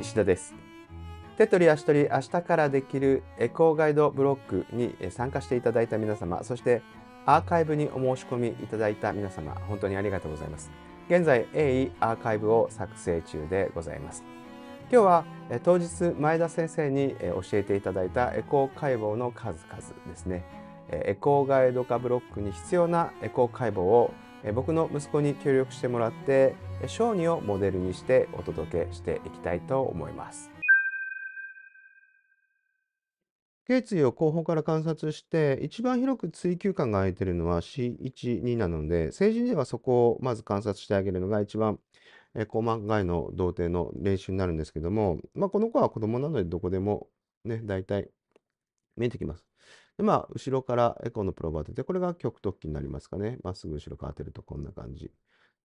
石田です手取り足取り明日からできるエコーガイドブロックに参加していただいた皆様そしてアーカイブにお申し込みいただいた皆様本当にありがとうございます現在鋭意アーカイブを作成中でございます今日は当日前田先生に教えていただいたエコー解剖の数々ですねエコーガイド化ブロックに必要なエコー解剖を僕の息子に協力してもらって小児をモデルにしてお届けしていきたいと思います。頸椎を後方から観察して一番広く追求感が空いてるのは C12 なので成人ではそこをまず観察してあげるのが一番え高慢外の童貞の練習になるんですけども、まあ、この子は子供なのでどこでもね大体見えてきます。でまあ後ろからエコーのプロバー当ててこれが極突起になりますかねまっすぐ後ろから当てるとこんな感じ。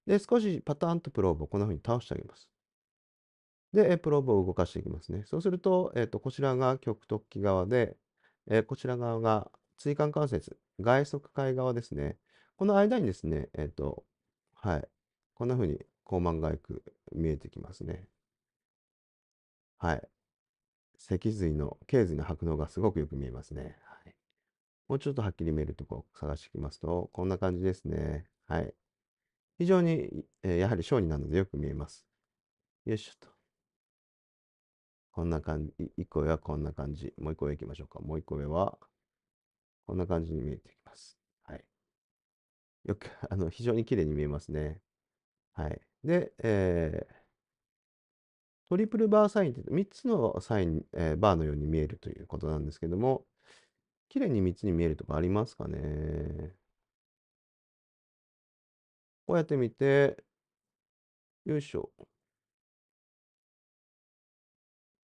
で、少しパターンとプローブをこんな風に倒してあげます。で、プローブを動かしていきますね。そうすると、えっ、ー、と、こちらが極突起側で、えー、こちら側が椎間関節、外側側ですね。この間にですね、えっ、ー、と、はい、こんな風に高慢外区見えてきますね。はい。脊髄の、頸髄の白能がすごくよく見えますね。はい、もうちょっとはっきり見えるとこ探してきますと、こんな感じですね。はい。非常に、えー、やはり小児なのでよく見えます。よいしょと。こんな感じ。1個上はこんな感じ。もう1個上行きましょうか。もう1個上は、こんな感じに見えてきます。はい。よく、あの、非常に綺麗に見えますね。はい。で、えー、トリプルバーサインって3つのサイン、えー、バーのように見えるということなんですけども、綺麗に3つに見えるとかありますかねこうやってみて、よいしょ。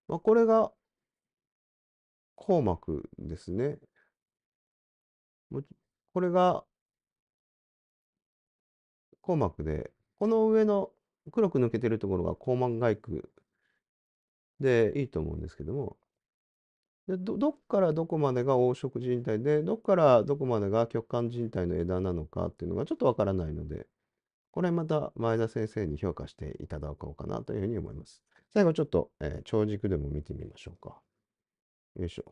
まあ、これが、硬膜ですね。これが、硬膜で、この上の黒く抜けてるところが硬膜外区でいいと思うんですけども、でどどっからどこまでが黄色人体で、どっからどこまでが極寒人体の枝なのかっていうのがちょっとわからないので、これまた前田先生に評価していただこうかなというふうに思います。最後ちょっと、えー、長軸でも見てみましょうか。よいしょ。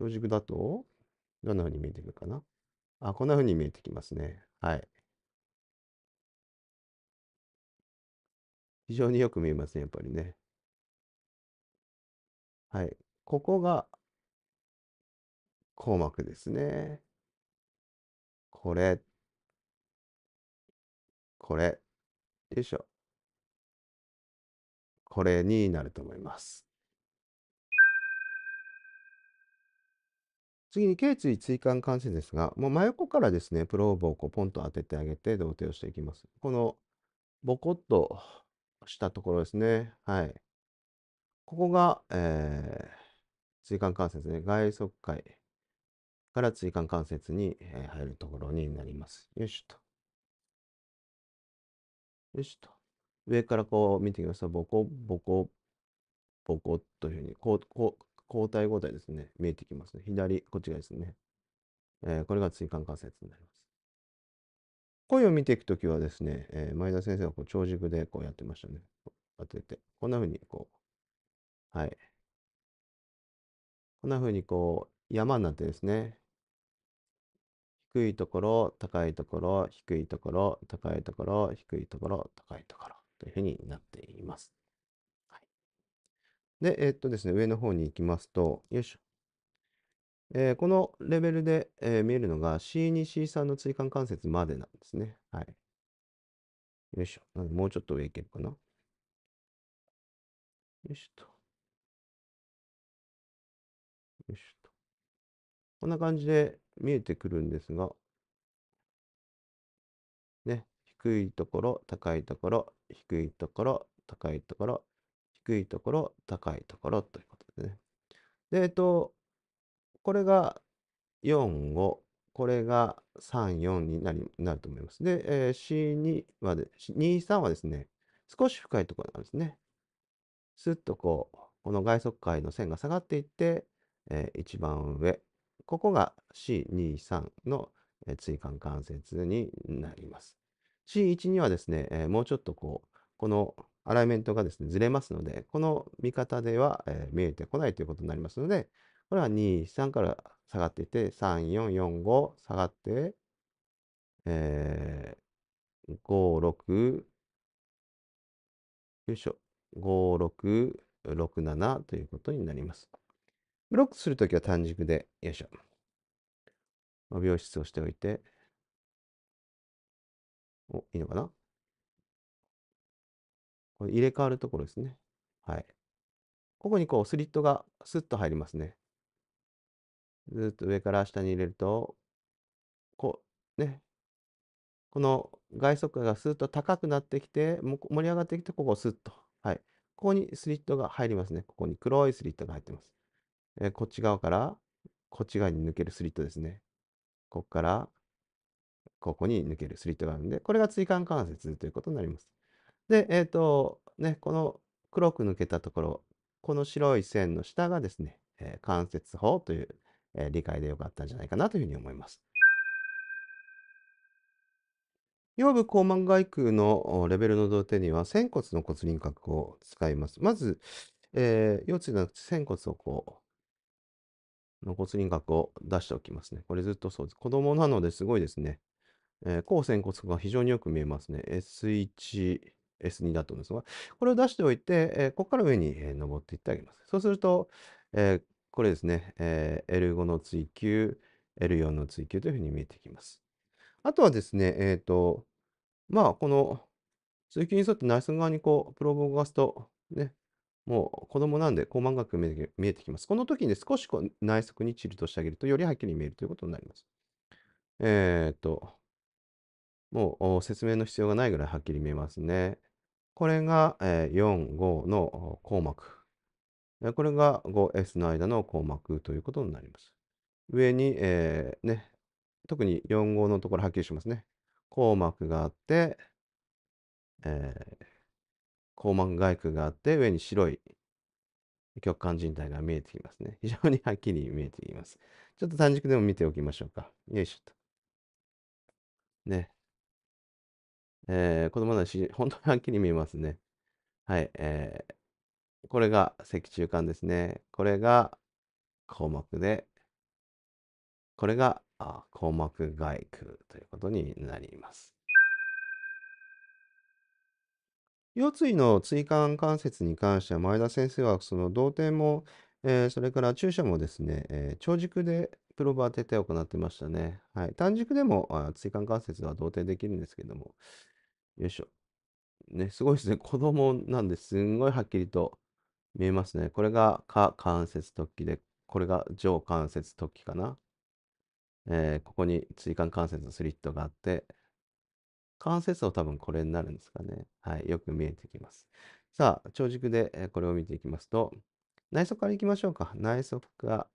長軸だと、どんなふうに見えてくるかな。あ、こんなふうに見えてきますね。はい。非常によく見えますね、やっぱりね。はい。ここが、硬膜ですね。これ、これ、よいしょ。これになると思います。次に頸椎椎間関節ですが、もう真横からですね、プローブをこうポンと当ててあげて、同定をしていきます。このボコッとしたところですね。はい。ここが、えー、椎間関節ね、外側界。から椎間関節に入るところになります。よいしょと。よいしょと。上からこう見てみますと、ボコボコボコというふうに、こう、こう、交代交代ですね、見えてきますね。左、こっちがですね。えー、これが椎間関節になります。声を見ていくときはですね、えー、前田先生はこう長軸でこうやってましたね。当てて、こんなふうにこう、はい。こんなふうにこう、山になってですね、低いところ、高いところ、低いところ、高いところ、低いところ、高いところというふうになっています。はい、で、えー、っとですね、上の方に行きますと、よいしょ。えー、このレベルで、えー、見えるのが C2、C3 の椎間関節までなんですね。はい。よいしょ。なんで、もうちょっと上行けるかな。よいしょと。よいしょと。こんな感じで、見えてくるんですが、ね、低いところ、高いところ、低いところ、高いところ、低いところ、高いところということでね。で、えっと、これが4、5、これが3、4になりなると思います。で、え C2 はで、2、3はですね、少し深いところなんですね。すっとこう、この外側界の線が下がっていって、え一番上、ここが C23 の椎間関節になります。C12 はですね、えー、もうちょっとこう、このアライメントがですね、ずれますので、この見方では、えー、見えてこないということになりますので、これは2、3から下がっていて、3、4、4、5、下がって、えー、5、6、よいしょ、5、6、6、7ということになります。ブロックするときは単軸で、よいしょ。病病室をしておいて、お、いいのかなこれ入れ替わるところですね。はい。ここにこうスリットがスッと入りますね。ずっと上から下に入れると、こう、ね。この外側がスッと高くなってきて、盛り上がってきて、ここをスッと。はい。ここにスリットが入りますね。ここに黒いスリットが入ってます。えー、こっち側から、こっち側に抜けるスリットですね。ここから、ここに抜けるスリットがあるんで、これが椎間関節ということになります。で、えっ、ー、と、ね、この黒く抜けたところ、この白い線の下がですね、えー、関節法という、えー、理解でよかったんじゃないかなというふうに思います。腰部肛門外腔のレベルの同定には、仙骨の骨輪郭を使います。まず、えー、腰椎の仙骨をこの骨輪郭を出しておきますね。これずっとそうです。子供なのですごいですね。えー、仙骨が非常によく見えますね。S1、S2 だと思うんですが、これを出しておいて、えー、ここから上に、えー、登っていってあげます。そうすると、えー、これですね、えー、L5 の追求、L4 の追求というふうに見えてきます。あとはですね、えっ、ー、と、まあ、この追求に沿って内側にこう、プローブを動かすと、ね、もう子供なんで、こう漫が見えてきます。この時に少しこう内側にチルトしてあげると、よりはっきり見えるということになります。えっ、と、もう説明の必要がないぐらいはっきり見えますね。これが4、5の項膜。これが 5S の間の項膜ということになります。上に、えー、ね、特に4、5のところはっきりしますね。項膜があって、えー硬膜外区があって、上に白い極間人体が見えてきますね。非常にはっきり見えてきます。ちょっと短縮でも見ておきましょうか。よいしょと。ね。えー、子供だし、本当にはっきり見えますね。はい。えー、これが脊柱管ですね。これが硬膜で、これがあ硬膜外腔ということになります。腰椎の椎間関節に関しては、前田先生はその同点も、えー、それから注射もですね、えー、長軸でプロバー当てて行ってましたね。はい、短軸でもあ椎間関節は同点できるんですけども、よいしょ。ね、すごいですね。子供なんですんごいはっきりと見えますね。これが下関節突起で、これが上関節突起かな。えー、ここに椎間関節のスリットがあって、関節は多分これになるんですかね。はい。よく見えてきます。さあ、長軸でこれを見ていきますと、内側からいきましょうか。内側が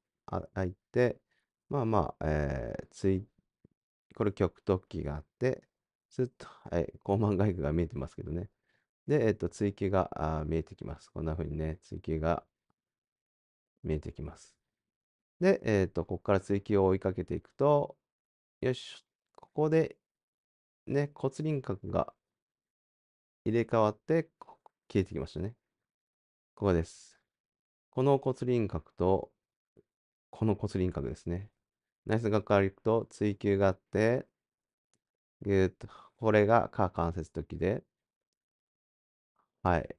開いて、まあまあ、えー、つい、これ極突起があって、ずっと、はい、高慢外区が見えてますけどね。で、えっ、ー、と、追記が見えてきます。こんな風にね、追記が見えてきます。で、えっ、ー、と、ここから追記を追いかけていくと、よし、ここでね、骨輪郭が入れ替わって消えてきましたね。ここです。この骨輪郭と、この骨輪郭ですね。ナイスが変わくと追求があって、ぎゅっと、これが下関節時で、はい。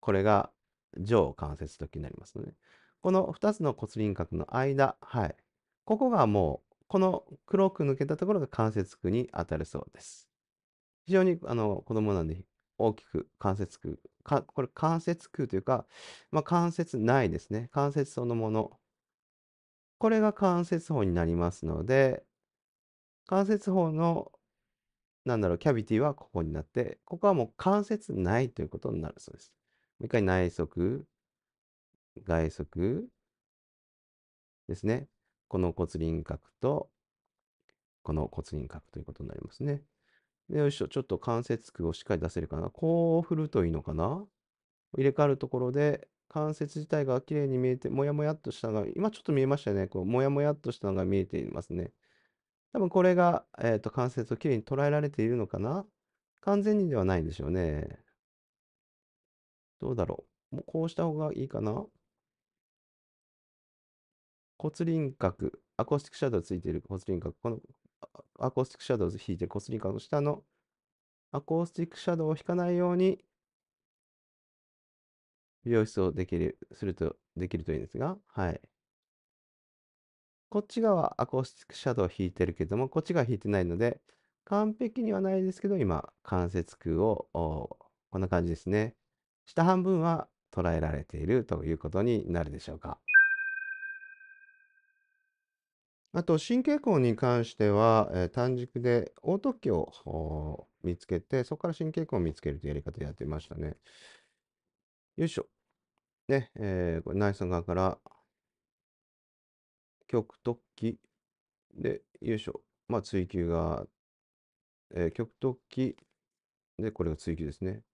これが上関節時になりますので、ね、この2つの骨輪郭の間、はい。ここがもうこの黒く抜けたところが関節区に当たるそうです。非常にあの子供なんで大きく関節区、これ関節区というか、まあ、関節内ですね。関節そのもの。これが関節法になりますので、関節法の、なんだろう、キャビティはここになって、ここはもう関節内ということになるそうです。もう一回内側、外側ですね。この骨輪郭と、この骨輪郭ということになりますね。でよいしょ、ちょっと関節区をしっかり出せるかな。こう振るといいのかな入れ替わるところで、関節自体が綺麗に見えて、もやもやっとしたのが、今ちょっと見えましたよね。こう、もやもやっとしたのが見えていますね。多分これが、えっ、ー、と、関節をきれいに捉えられているのかな完全にではないんでしょうね。どうだろう。もうこうした方がいいかな骨輪郭、アコースティックシャドウついている骨輪郭、このアコースティックシャドウを引いてる骨輪郭の下のアコースティックシャドウを引かないように美容室をできる、すると、できるといいんですが、はい。こっち側アコースティックシャドウを引いてるけども、こっち側引いてないので、完璧にはないですけど、今、関節空を、こんな感じですね。下半分は捉えられているということになるでしょうか。あと、神経根に関しては、えー短軸で凹凸器を見つけて、そこから神経根を見つけるというやり方でやってましたね。よいしょ。ね、えーこれ内側側から、極突起で、よいしょ。まあ、追求が、えー極突起で、これが追求ですね。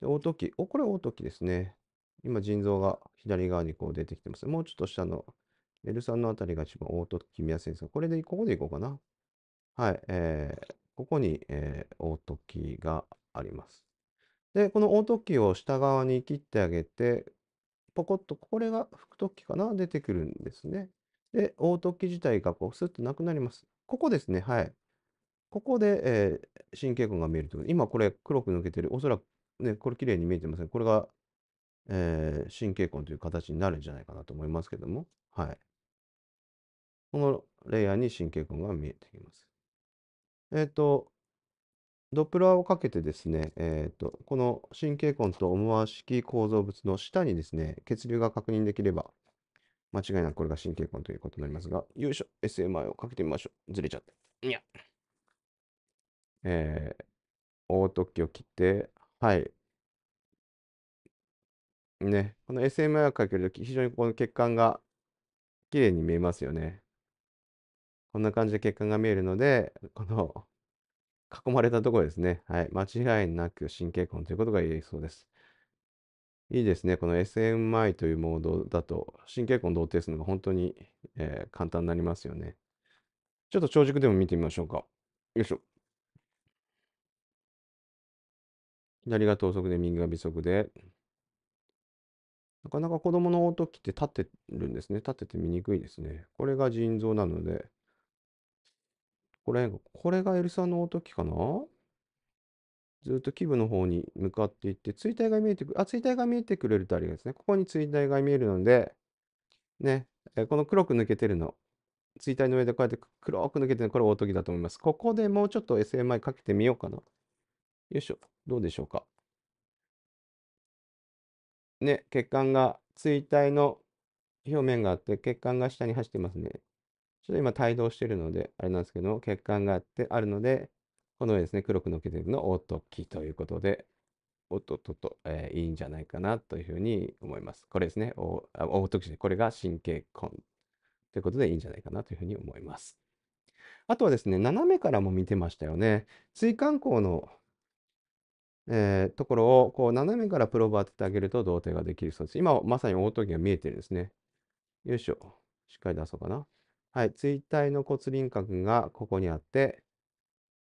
で、凹凸器。お、これ応凹凸器ですね。今、腎臓が左側にこう出てきてます。もうちょっと下の L3 のあたりが一番凹凸決めやすいんですが、これで、ここでいこうかな。はい、えー、ここに、えー、凹キがあります。で、このートキを下側に切ってあげて、ポコッと、これが腹突起かな出てくるんですね。で、凹凸器自体がこう、スッとなくなります。ここですね、はい。ここで、えー、神経根が見えると今これ黒く抜けてる、おそらくね、これ綺麗に見えてません。これが、えー、神経根という形になるんじゃないかなと思いますけども、はい。このレイヤーに神経根が見えてきます。えっ、ー、と、ドップラーをかけてですね、えーと、この神経根と思わしき構造物の下にですね、血流が確認できれば、間違いなくこれが神経根ということになりますが、よいしょ、SMI をかけてみましょう。ずれちゃった。いや。えー、オートを切って、はい。ね、この SMI をかけるとき、非常にこの血管が綺麗に見えますよね。こんな感じで血管が見えるので、この囲まれたところですね。はい。間違いなく神経根ということが言えそうです。いいですね。この SMI というモードだと、神経根を同定するのが本当に、えー、簡単になりますよね。ちょっと長熟でも見てみましょうか。よいしょ。左が等速で、右が微速で。なかなか子供の音機って立ってるんですね。立ってて見にくいですね。これが腎臓なので、これ、これがエルサの音機かなずっと基部の方に向かっていって、追体が見えてくる、あ、追体が見えてくれるとありですね。ここに追体が見えるので、ね、この黒く抜けてるの、追体の上でこうやって黒く抜けてるの、これト機だと思います。ここでもうちょっと SMI かけてみようかな。よいしょ、どうでしょうか。ね、血管が、追体の表面があって、血管が下に走ってますね。ちょっと今帯同してるので、あれなんですけど、血管があって、あるので、この上ですね、黒くのけてるのおとーということで、おっとっとと、えー、いいんじゃないかなというふうに思います。これですね、おでとね。これが神経根ということでいいんじゃないかなというふうに思います。あとはですね、斜めからも見てましたよね。椎間孔の、えー、ところをこう斜めからプローブ当ててあげると同定ができるそうです。今まさにオートーが見えてるんですね。よいしょ。しっかり出そうかな。はい、椎体の骨輪郭がここにあって、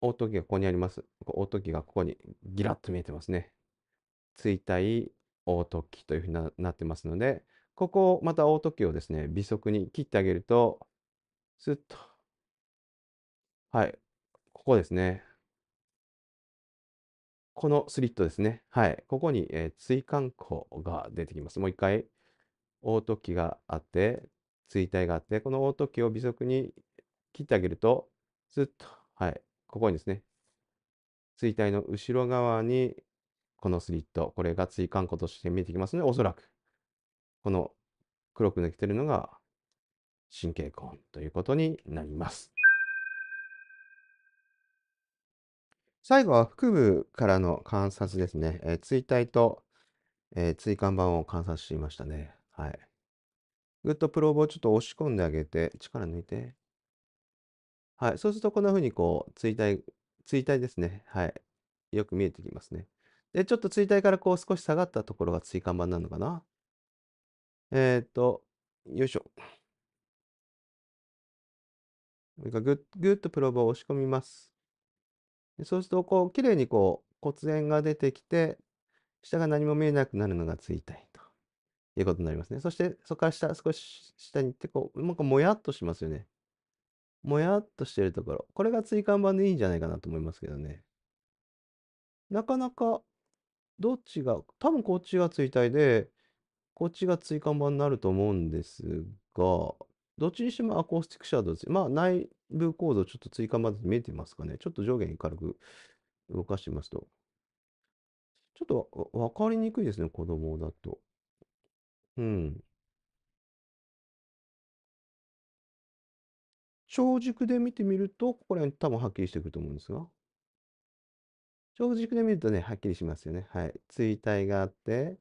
凹凸器がここにあります。凹凸器がここにギラッと見えてますね。椎体凹凸器というふうになってますので、ここをまた凹凸器をですね、微速に切ってあげると、スッと。はい、ここですね。このスリットですね。はい。ここに、えー、椎間孔が出てきます。もう一回、凹凸器があって、錐体があって、この凹凸器を微速に切ってあげると、ずっと、はい、ここにですね、錐体の後ろ側に、このスリット、これが椎間骨として見えてきますので、おそらく、この黒く抜けてるのが神経根ということになります。最後は腹部からの観察ですね。えー、椎体と、えー、椎間板を観察していましたね。はい。ぐっとプローブをちょっと押し込んであげて、力抜いて。はい。そうすると、こんな風にこう、追体、追体ですね。はい。よく見えてきますね。で、ちょっと追体からこう少し下がったところが追間板なのかな。えっ、と、よいしょ。ぐぐっとプローブを押し込みます。でそうすると、こう、綺麗にこう、骨炎が出てきて、下が何も見えなくなるのが椎体。いうことになりますね。そして、そこから下、少し下に行って、こう、なんかもやっとしますよね。もやっとしてるところ。これが椎間板でいいんじゃないかなと思いますけどね。なかなか、どっちが、多分こっちが椎体で、こっちが椎間板になると思うんですが、どっちにしてもアコースティックシャドウです。まあ、内部構造、ちょっと椎間板で見えてますかね。ちょっと上下に軽く動かしてみますと。ちょっと分かりにくいですね、子供だと。うん。超軸で見てみると、ここら辺多分はっきりしてくると思うんですが。超軸で見るとね、はっきりしますよね。はい。追体があって、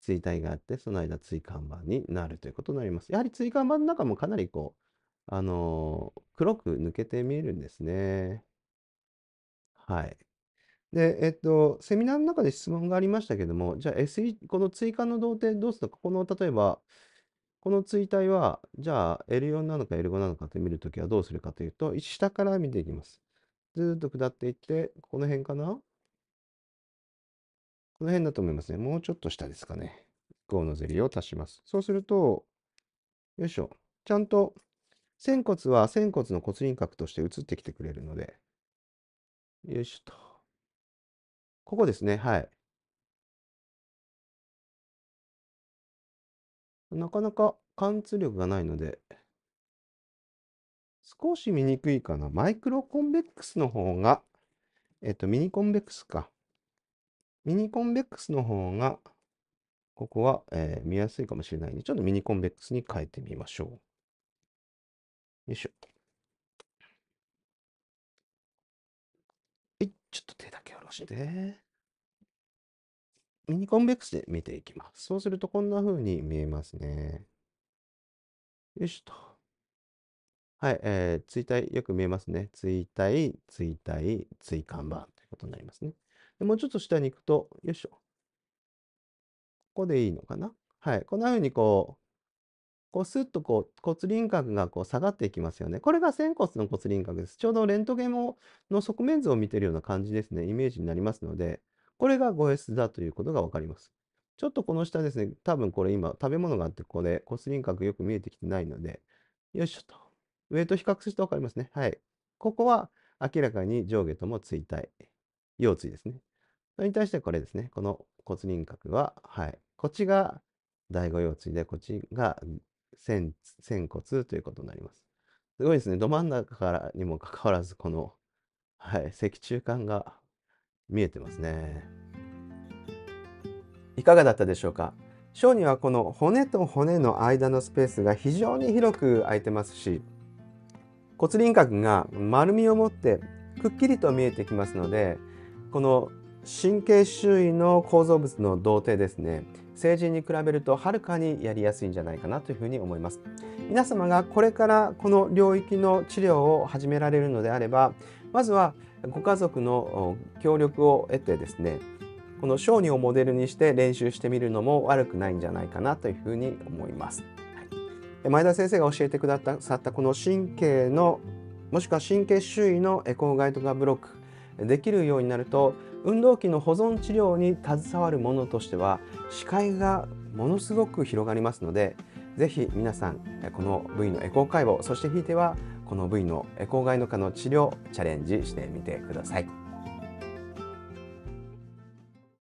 追体があって、その間追看板になるということになります。やはり追看板の中もかなりこう、あのー黒く抜けて見えるんですね。はい。で、えっと、セミナーの中で質問がありましたけども、じゃあ SE、この追加の同点どうするのか、この、例えば、この追体は、じゃあ L4 なのか L5 なのかって見るときはどうするかというと、下から見ていきます。ずっと下っていって、この辺かなこの辺だと思いますね。もうちょっと下ですかね。5のゼリーを足します。そうすると、よいしょ。ちゃんと、仙骨は仙骨の骨輪郭として移ってきてくれるので、よいしょと。ここですね、はい。なかなか貫通力がないので、少し見にくいかな。マイクロコンベックスの方が、えっと、ミニコンベックスか。ミニコンベックスの方が、ここは、えー、見やすいかもしれないんで、ちょっとミニコンベックスに変えてみましょう。よいしょ。はい、ちょっと手だけまして、ミニコンベックスで見ていきます。そうするとこんな風に見えますね。よいしょと。はい、えー、追体、よく見えますね。追体、追体、追看板ということになりますね。でもうちょっと下に行くと、よいしょ。ここでいいのかなはい、こんな風にこう、こうスッとこう骨輪郭がこう下がっていきますよね。これが仙骨の骨輪郭です。ちょうどレントゲンの側面図を見てるような感じですね、イメージになりますので、これが 5S だということがわかります。ちょっとこの下ですね、多分これ今食べ物があって、ここで骨輪郭よく見えてきてないので、よいしょと。上と比較するとわかりますね。はい。ここは明らかに上下とも椎体、腰椎ですね。それに対してこれですね。この骨輪郭は、はい。こっちが第五腰椎で、こっちが仙骨ということになります。すごいですね。ど真ん中からにもかかわらず、この、はい、脊柱管が見えてますね。いかがだったでしょうか小にはこの骨と骨の間のスペースが非常に広く空いてますし骨輪郭が丸みを持ってくっきりと見えてきますのでこの神経周囲の構造物の動定ですね成人に比べるとはるかにやりやすいんじゃないかなというふうに思います。皆様がこれからこの領域の治療を始められるのであればまずはご家族の協力を得てですねこの小児をモデルにして練習してみるのも悪くないんじゃないかなというふうに思います。前田先生が教えてくださったこの神経のもしくは神経周囲のエコーガイドがブロックできるようになると運動器の保存治療に携わるものとしては視界がものすごく広がりますので是非皆さんこの部位のエコー解剖そしてひいてはこの部位のエコー外科の治療チャレンジしてみてください。